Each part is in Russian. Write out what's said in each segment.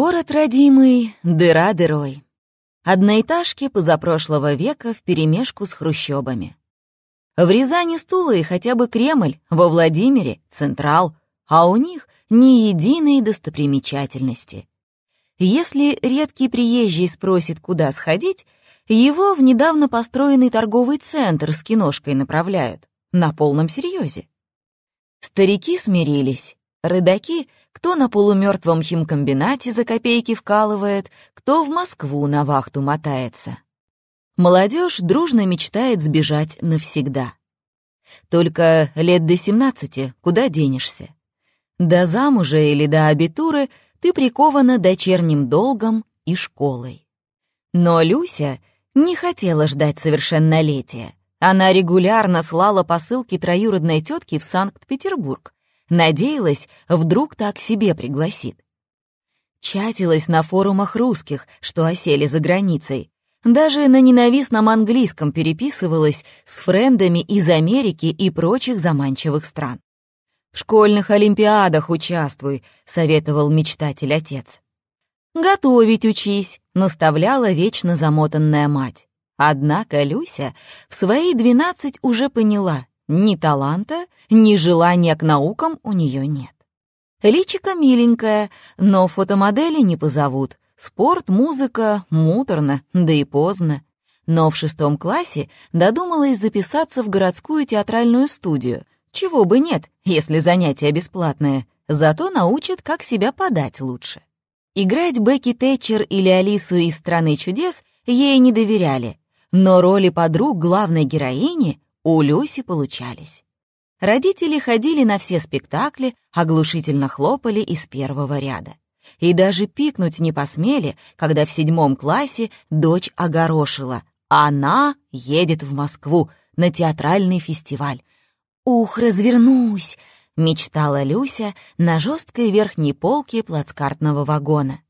Город родимый, дыра дырой. Одноэтажки позапрошлого века вперемешку с хрущобами. В Рязани стулы и хотя бы Кремль, во Владимире — Централ, а у них ни единой достопримечательности. Если редкий приезжий спросит, куда сходить, его в недавно построенный торговый центр с киношкой направляют. На полном серьезе. Старики смирились. Рыдаки, кто на полумертвом химкомбинате за копейки вкалывает, кто в Москву на вахту мотается. Молодежь дружно мечтает сбежать навсегда. Только лет до 17 куда денешься? До замужа или до абитуры ты прикована дочерним долгом и школой. Но Люся не хотела ждать совершеннолетия. Она регулярно слала посылки троюродной тетке в Санкт-Петербург, Надеялась, вдруг так себе пригласит. Чатилась на форумах русских, что осели за границей. Даже на ненавистном английском переписывалась с френдами из Америки и прочих заманчивых стран. «В школьных олимпиадах участвуй», — советовал мечтатель отец. «Готовить учись», — наставляла вечно замотанная мать. Однако Люся в свои двенадцать уже поняла, ни таланта, ни желания к наукам у нее нет. Личико миленькое, но фотомодели не позовут. Спорт, музыка, муторно, да и поздно. Но в шестом классе додумалась записаться в городскую театральную студию. Чего бы нет, если занятия бесплатные. Зато научат, как себя подать лучше. Играть Бекки Тэтчер или Алису из «Страны чудес» ей не доверяли, но роли подруг главной героини у Люси получались. Родители ходили на все спектакли, оглушительно хлопали из первого ряда. И даже пикнуть не посмели, когда в седьмом классе дочь огорошила. Она едет в Москву на театральный фестиваль. «Ух, развернусь!» — мечтала Люся на жесткой верхней полке плацкартного вагона.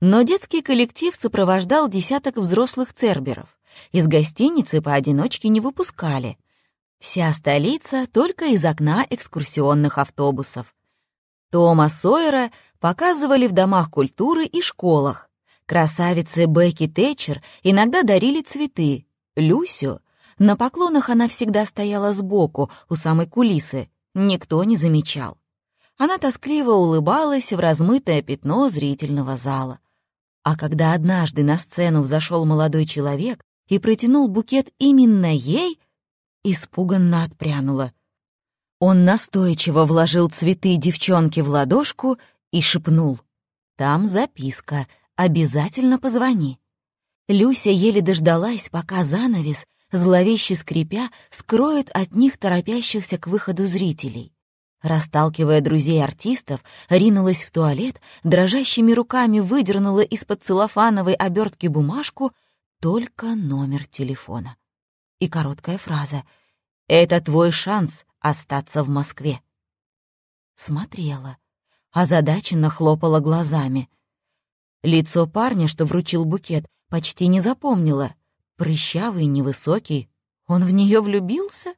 Но детский коллектив сопровождал десяток взрослых церберов. Из гостиницы поодиночке не выпускали — Вся столица только из окна экскурсионных автобусов. Тома Сойера показывали в домах культуры и школах. Красавице Бекки Тэтчер иногда дарили цветы. Люсю. На поклонах она всегда стояла сбоку, у самой кулисы. Никто не замечал. Она тоскливо улыбалась в размытое пятно зрительного зала. А когда однажды на сцену взошел молодой человек и протянул букет именно ей — испуганно отпрянула. Он настойчиво вложил цветы девчонке в ладошку и шепнул. «Там записка. Обязательно позвони». Люся еле дождалась, пока занавес, зловеще скрипя, скроет от них торопящихся к выходу зрителей. Расталкивая друзей артистов, ринулась в туалет, дрожащими руками выдернула из-под целлофановой обертки бумажку только номер телефона и короткая фраза «Это твой шанс остаться в Москве». Смотрела, озадаченно хлопала глазами. Лицо парня, что вручил букет, почти не запомнила. Прыщавый, невысокий. Он в нее влюбился?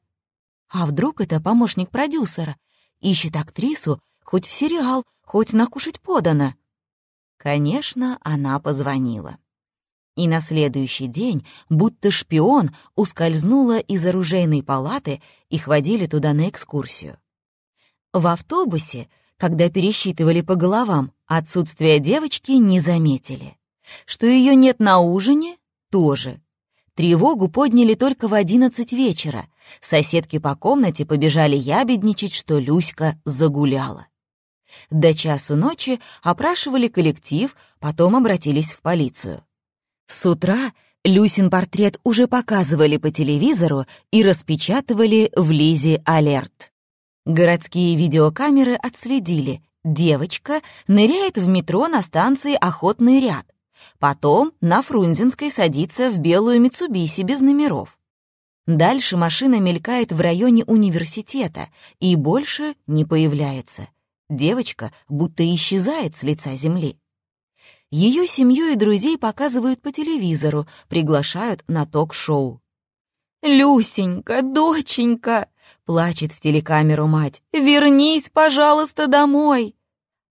А вдруг это помощник продюсера? Ищет актрису, хоть в сериал, хоть накушать подано. Конечно, она позвонила и на следующий день, будто шпион, ускользнула из оружейной палаты, и водили туда на экскурсию. В автобусе, когда пересчитывали по головам, отсутствие девочки не заметили. Что ее нет на ужине — тоже. Тревогу подняли только в одиннадцать вечера. Соседки по комнате побежали ябедничать, что Люська загуляла. До часу ночи опрашивали коллектив, потом обратились в полицию. С утра Люсин портрет уже показывали по телевизору и распечатывали в Лизе Алерт. Городские видеокамеры отследили. Девочка ныряет в метро на станции «Охотный ряд». Потом на Фрунзенской садится в белую Митсубиси без номеров. Дальше машина мелькает в районе университета и больше не появляется. Девочка будто исчезает с лица земли. Ее семью и друзей показывают по телевизору, приглашают на ток-шоу. «Люсенька, доченька!» — плачет в телекамеру мать. «Вернись, пожалуйста, домой!»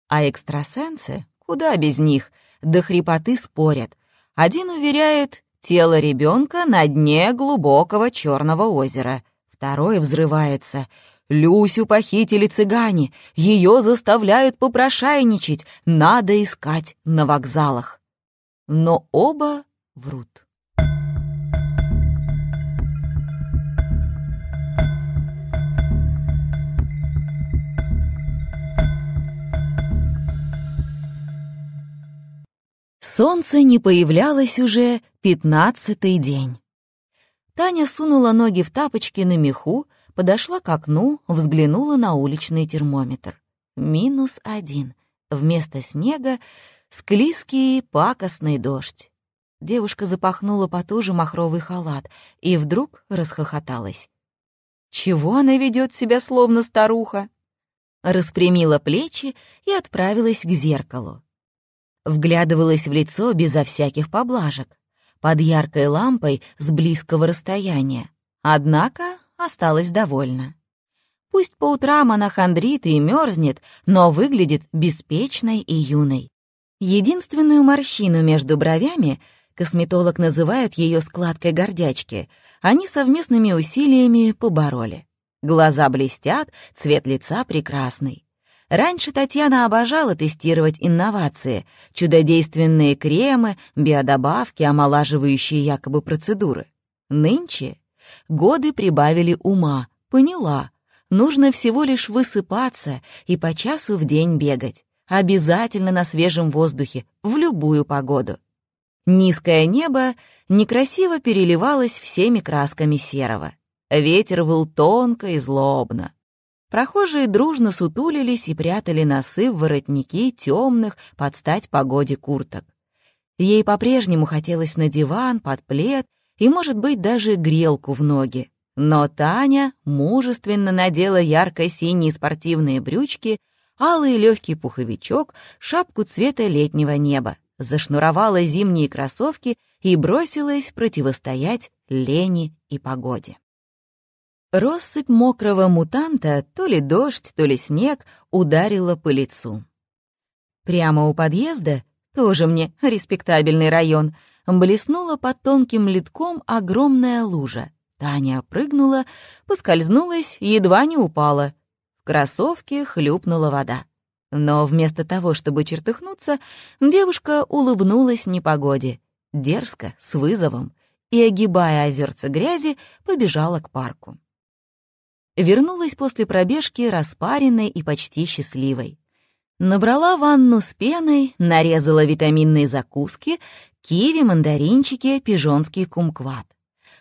А экстрасенсы, куда без них, до хрипоты спорят. Один уверяет, тело ребенка на дне глубокого черного озера. Второй взрывается — Люсю похитили цыгане, ее заставляют попрошайничать, надо искать на вокзалах. Но оба врут. Солнце не появлялось уже пятнадцатый день. Таня сунула ноги в тапочки на меху, подошла к окну, взглянула на уличный термометр. Минус один. Вместо снега — склизкий пакостный дождь. Девушка запахнула потуже махровый халат и вдруг расхохоталась. «Чего она ведет себя словно старуха?» Распрямила плечи и отправилась к зеркалу. Вглядывалась в лицо безо всяких поблажек, под яркой лампой с близкого расстояния. Однако осталась довольна. Пусть по утрам она хандрит и мерзнет, но выглядит беспечной и юной. Единственную морщину между бровями косметолог называет ее складкой гордячки. Они совместными усилиями побороли. Глаза блестят, цвет лица прекрасный. Раньше Татьяна обожала тестировать инновации, чудодейственные кремы, биодобавки, омолаживающие якобы процедуры. Нынче Годы прибавили ума, поняла. Нужно всего лишь высыпаться и по часу в день бегать. Обязательно на свежем воздухе, в любую погоду. Низкое небо некрасиво переливалось всеми красками серого. Ветер выл тонко и злобно. Прохожие дружно сутулились и прятали носы в воротники темных под стать погоде курток. Ей по-прежнему хотелось на диван, под плед и, может быть, даже грелку в ноги. Но Таня мужественно надела ярко-синие спортивные брючки, алый легкий пуховичок, шапку цвета летнего неба, зашнуровала зимние кроссовки и бросилась противостоять лени и погоде. Россыпь мокрого мутанта, то ли дождь, то ли снег, ударила по лицу. Прямо у подъезда, тоже мне респектабельный район — Блеснула под тонким литком огромная лужа. Таня прыгнула, поскользнулась, едва не упала. В кроссовке хлюпнула вода. Но вместо того, чтобы чертыхнуться, девушка улыбнулась непогоде. Дерзко, с вызовом, и, огибая озерце грязи, побежала к парку. Вернулась после пробежки распаренной и почти счастливой. Набрала ванну с пеной, нарезала витаминные закуски киви, мандаринчики, пижонский кумкват.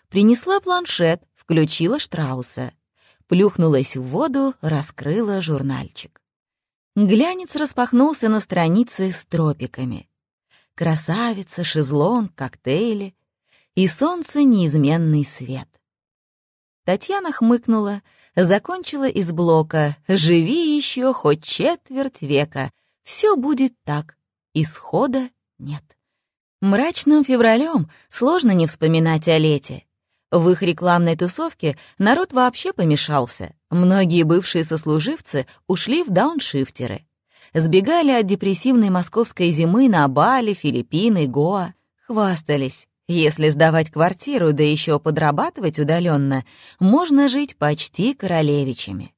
Принесла планшет, включила Штрауса. Плюхнулась в воду, раскрыла журнальчик. Глянец распахнулся на странице с тропиками. Красавица, шезлон, коктейли. И солнце — неизменный свет. Татьяна хмыкнула, закончила из блока «Живи еще хоть четверть века, все будет так, исхода нет». Мрачным февралем сложно не вспоминать о лете. В их рекламной тусовке народ вообще помешался. Многие бывшие сослуживцы ушли в дауншифтеры. Сбегали от депрессивной московской зимы на Бали, Филиппины, Гоа. Хвастались. Если сдавать квартиру, да еще подрабатывать удаленно, можно жить почти королевичами.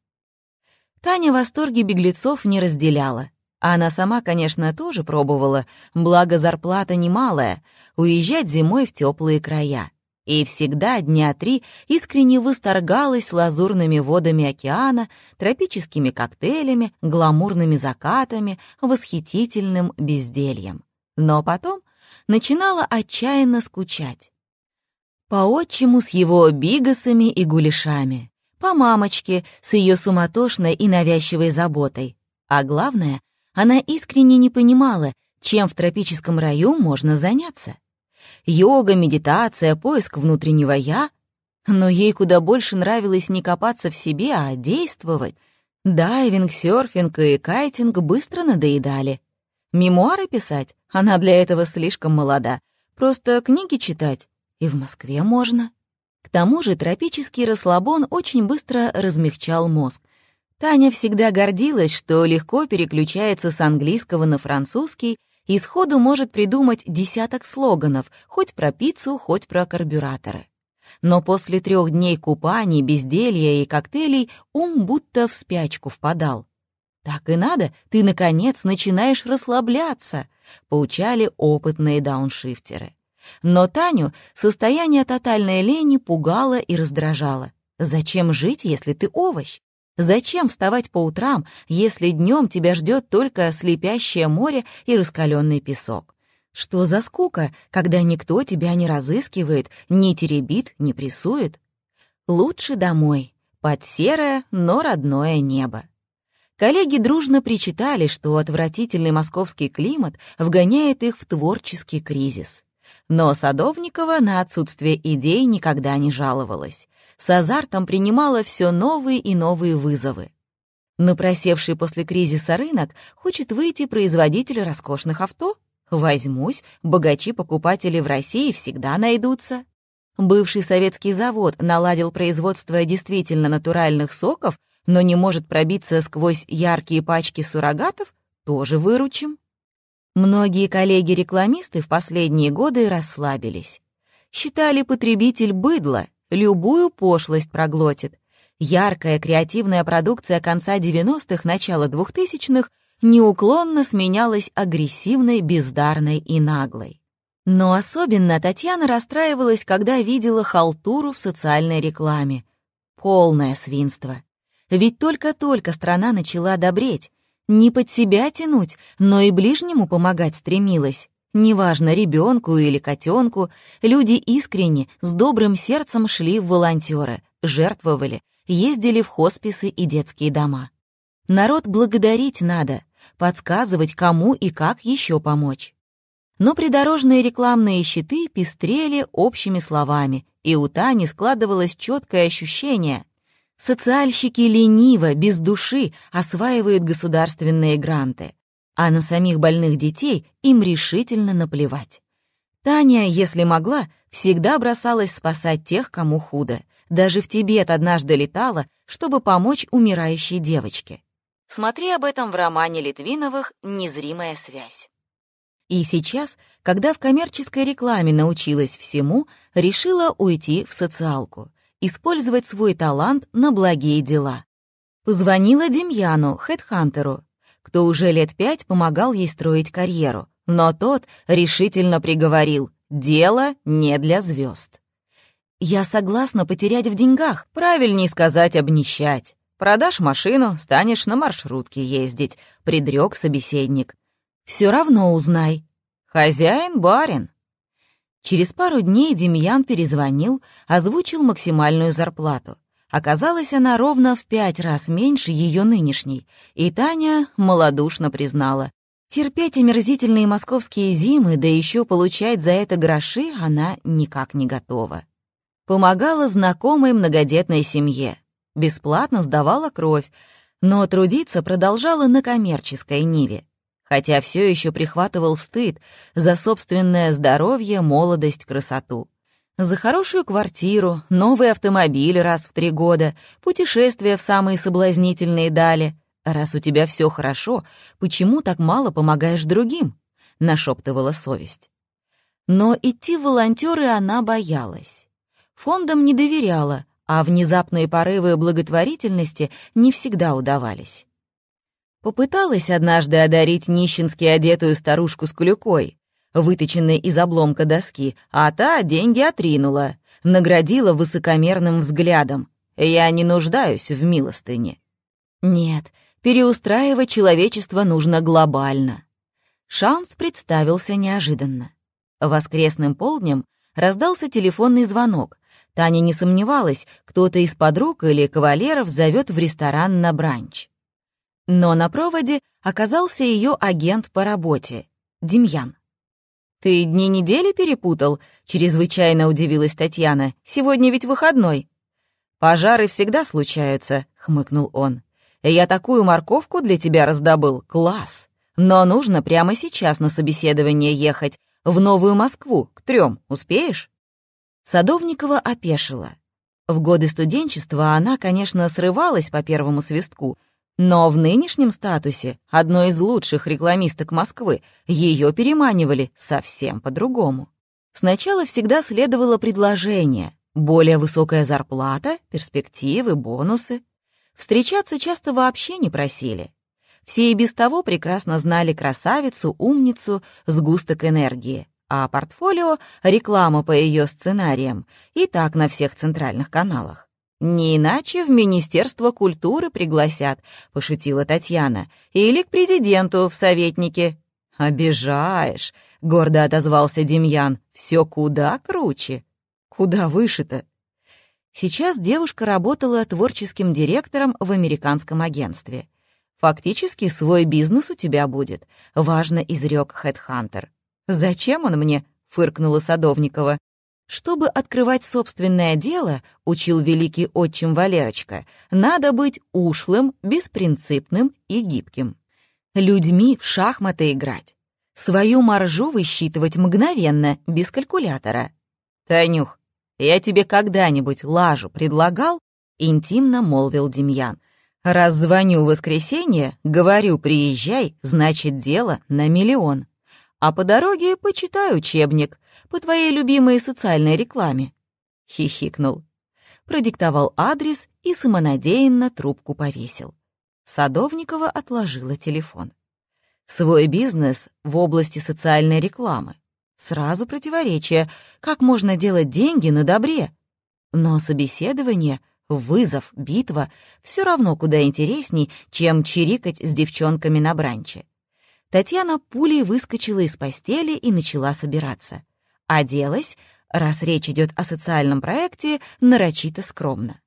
Таня восторги беглецов не разделяла. А она сама, конечно, тоже пробовала, благо зарплата немалая, уезжать зимой в теплые края. И всегда дня три искренне восторгалась лазурными водами океана, тропическими коктейлями, гламурными закатами, восхитительным бездельем. Но потом начинала отчаянно скучать. По отчиму с его бигасами и гуляшами, по мамочке с ее суматошной и навязчивой заботой, а главное, она искренне не понимала, чем в тропическом раю можно заняться. Йога, медитация, поиск внутреннего «я» — но ей куда больше нравилось не копаться в себе, а действовать. Дайвинг, серфинг и кайтинг быстро надоедали. Мемуары писать? Она для этого слишком молода. Просто книги читать? И в Москве можно. К тому же тропический расслабон очень быстро размягчал мозг. Таня всегда гордилась, что легко переключается с английского на французский и сходу может придумать десяток слоганов, хоть про пиццу, хоть про карбюраторы. Но после трех дней купаний, безделья и коктейлей ум будто в спячку впадал. «Так и надо, ты, наконец, начинаешь расслабляться», — поучали опытные дауншифтеры. Но Таню состояние тотальной лени пугало и раздражало. «Зачем жить, если ты овощ? Зачем вставать по утрам, если днем тебя ждет только слепящее море и раскаленный песок? Что за скука, когда никто тебя не разыскивает, не теребит, не прессует? Лучше домой, под серое, но родное небо. Коллеги дружно причитали, что отвратительный московский климат вгоняет их в творческий кризис. Но Садовникова на отсутствие идей никогда не жаловалась с азартом принимала все новые и новые вызовы. На просевший после кризиса рынок хочет выйти производитель роскошных авто? Возьмусь, богачи-покупатели в России всегда найдутся. Бывший советский завод наладил производство действительно натуральных соков, но не может пробиться сквозь яркие пачки суррогатов? Тоже выручим. Многие коллеги-рекламисты в последние годы расслабились. Считали потребитель быдло, любую пошлость проглотит. Яркая креативная продукция конца 90-х, начала 2000-х неуклонно сменялась агрессивной, бездарной и наглой. Но особенно Татьяна расстраивалась, когда видела халтуру в социальной рекламе. Полное свинство. Ведь только-только страна начала добреть. Не под себя тянуть, но и ближнему помогать стремилась. Неважно, ребенку или котенку, люди искренне, с добрым сердцем шли в волонтеры, жертвовали, ездили в хосписы и детские дома. Народ благодарить надо, подсказывать, кому и как еще помочь. Но придорожные рекламные щиты пестрели общими словами, и у Тани складывалось четкое ощущение. Социальщики лениво, без души осваивают государственные гранты а на самих больных детей им решительно наплевать. Таня, если могла, всегда бросалась спасать тех, кому худо. Даже в Тибет однажды летала, чтобы помочь умирающей девочке. Смотри об этом в романе Литвиновых «Незримая связь». И сейчас, когда в коммерческой рекламе научилась всему, решила уйти в социалку, использовать свой талант на благие дела. Позвонила Демьяну, хедхантеру, кто уже лет пять помогал ей строить карьеру. Но тот решительно приговорил «дело не для звезд. «Я согласна потерять в деньгах, правильнее сказать обнищать. Продашь машину, станешь на маршрутке ездить», — предрек собеседник. Все равно узнай. Хозяин барин». Через пару дней Демьян перезвонил, озвучил максимальную зарплату — Оказалась она ровно в пять раз меньше ее нынешней, и Таня малодушно признала. Терпеть омерзительные московские зимы, да еще получать за это гроши, она никак не готова. Помогала знакомой многодетной семье. Бесплатно сдавала кровь, но трудиться продолжала на коммерческой ниве. Хотя все еще прихватывал стыд за собственное здоровье, молодость, красоту. За хорошую квартиру, новый автомобиль раз в три года, путешествия в самые соблазнительные дали. Раз у тебя все хорошо, почему так мало помогаешь другим? Нашептывала совесть. Но идти в волонтеры она боялась. Фондам не доверяла, а внезапные порывы благотворительности не всегда удавались. Попыталась однажды одарить нищенски одетую старушку с куликой, выточенной из обломка доски, а та деньги отринула, наградила высокомерным взглядом. «Я не нуждаюсь в милостыне». Нет, переустраивать человечество нужно глобально. Шанс представился неожиданно. Воскресным полднем раздался телефонный звонок. Таня не сомневалась, кто-то из подруг или кавалеров зовет в ресторан на бранч. Но на проводе оказался ее агент по работе, Демьян. «Ты дни недели перепутал?» — чрезвычайно удивилась Татьяна. «Сегодня ведь выходной». «Пожары всегда случаются», — хмыкнул он. «Я такую морковку для тебя раздобыл. Класс! Но нужно прямо сейчас на собеседование ехать. В Новую Москву, к трем. Успеешь?» Садовникова опешила. В годы студенчества она, конечно, срывалась по первому свистку — но в нынешнем статусе одной из лучших рекламисток Москвы ее переманивали совсем по-другому. Сначала всегда следовало предложение, более высокая зарплата, перспективы, бонусы. Встречаться часто вообще не просили. Все и без того прекрасно знали красавицу, умницу, сгусток энергии. А портфолио — реклама по ее сценариям, и так на всех центральных каналах. «Не иначе в Министерство культуры пригласят», — пошутила Татьяна. «Или к президенту в советнике». «Обижаешь», — гордо отозвался Демьян. «Все куда круче». «Куда выше-то?» Сейчас девушка работала творческим директором в американском агентстве. «Фактически свой бизнес у тебя будет», — важно изрек Хедхантер. «Зачем он мне?» — фыркнула Садовникова. Чтобы открывать собственное дело, учил великий отчим Валерочка, надо быть ушлым, беспринципным и гибким. Людьми в шахматы играть. Свою маржу высчитывать мгновенно, без калькулятора. «Танюх, я тебе когда-нибудь лажу предлагал?» — интимно молвил Демьян. «Раз звоню в воскресенье, говорю, приезжай, значит, дело на миллион» а по дороге почитай учебник по твоей любимой социальной рекламе». Хихикнул. Продиктовал адрес и самонадеянно трубку повесил. Садовникова отложила телефон. Свой бизнес в области социальной рекламы. Сразу противоречие, как можно делать деньги на добре. Но собеседование, вызов, битва — все равно куда интересней, чем чирикать с девчонками на бранче. Татьяна пулей выскочила из постели и начала собираться. Оделась, раз речь идет о социальном проекте, нарочито скромно.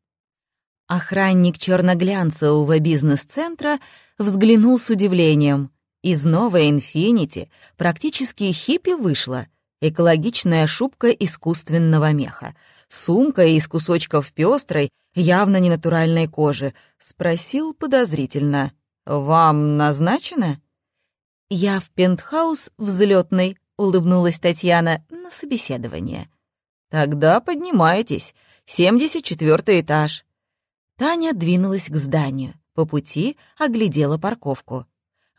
Охранник черноглянцевого бизнес-центра взглянул с удивлением. Из новой «Инфинити» практически хиппи вышла — экологичная шубка искусственного меха, сумка из кусочков пестрой, явно ненатуральной кожи, спросил подозрительно. «Вам назначено?» «Я в пентхаус взлетный», — улыбнулась Татьяна на собеседование. «Тогда поднимайтесь. 74 этаж». Таня двинулась к зданию. По пути оглядела парковку.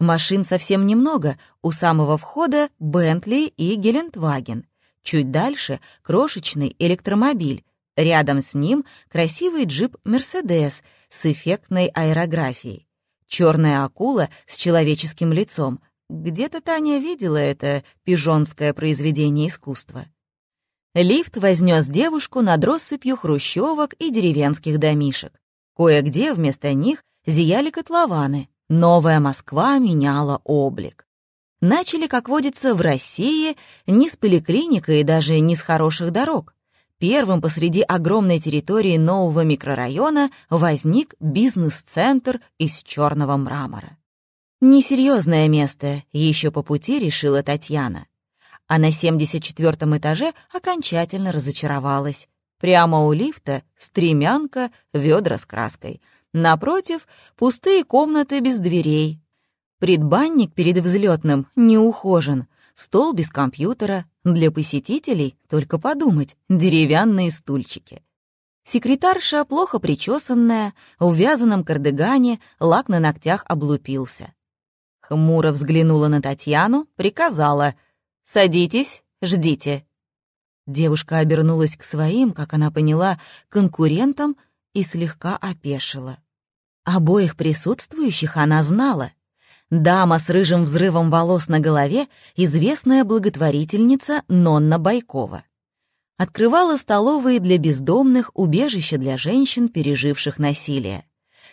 Машин совсем немного, у самого входа Бентли и Гелендваген. Чуть дальше — крошечный электромобиль. Рядом с ним красивый джип «Мерседес» с эффектной аэрографией. Черная акула с человеческим лицом, где-то Таня видела это пижонское произведение искусства. Лифт вознес девушку над россыпью хрущевок и деревенских домишек. Кое-где вместо них зияли котлованы. Новая Москва меняла облик. Начали, как водится, в России не с поликлиника и даже не с хороших дорог. Первым посреди огромной территории нового микрорайона возник бизнес-центр из черного мрамора. Несерьезное место, еще по пути решила Татьяна. А на 74-м этаже окончательно разочаровалась. Прямо у лифта стремянка, ведра с краской. Напротив — пустые комнаты без дверей. Предбанник перед взлетным не ухожен. Стол без компьютера. Для посетителей, только подумать, деревянные стульчики. Секретарша, плохо причесанная, в вязаном кардигане, лак на ногтях облупился. Хмуро взглянула на Татьяну, приказала «Садитесь, ждите». Девушка обернулась к своим, как она поняла, конкурентам и слегка опешила. Обоих присутствующих она знала. Дама с рыжим взрывом волос на голове — известная благотворительница Нонна Байкова. Открывала столовые для бездомных, убежища для женщин, переживших насилие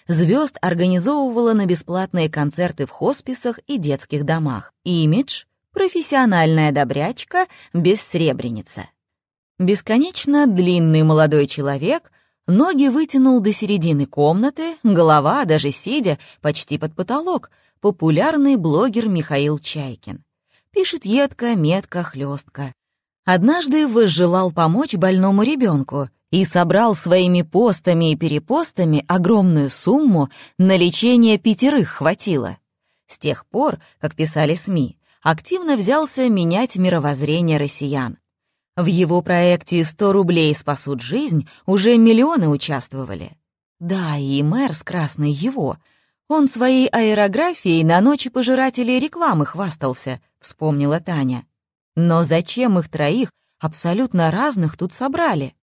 звезд организовывала на бесплатные концерты в хосписах и детских домах. Имидж — профессиональная добрячка, бессребреница. Бесконечно длинный молодой человек ноги вытянул до середины комнаты, голова, даже сидя, почти под потолок, популярный блогер Михаил Чайкин. Пишет едко, метко, хлестко. Однажды возжелал помочь больному ребенку и собрал своими постами и перепостами огромную сумму, на лечение пятерых хватило. С тех пор, как писали СМИ, активно взялся менять мировоззрение россиян. В его проекте «100 рублей спасут жизнь» уже миллионы участвовали. Да, и мэр с красной его. Он своей аэрографией на ночи пожирателей рекламы хвастался, вспомнила Таня. Но зачем их троих, абсолютно разных, тут собрали?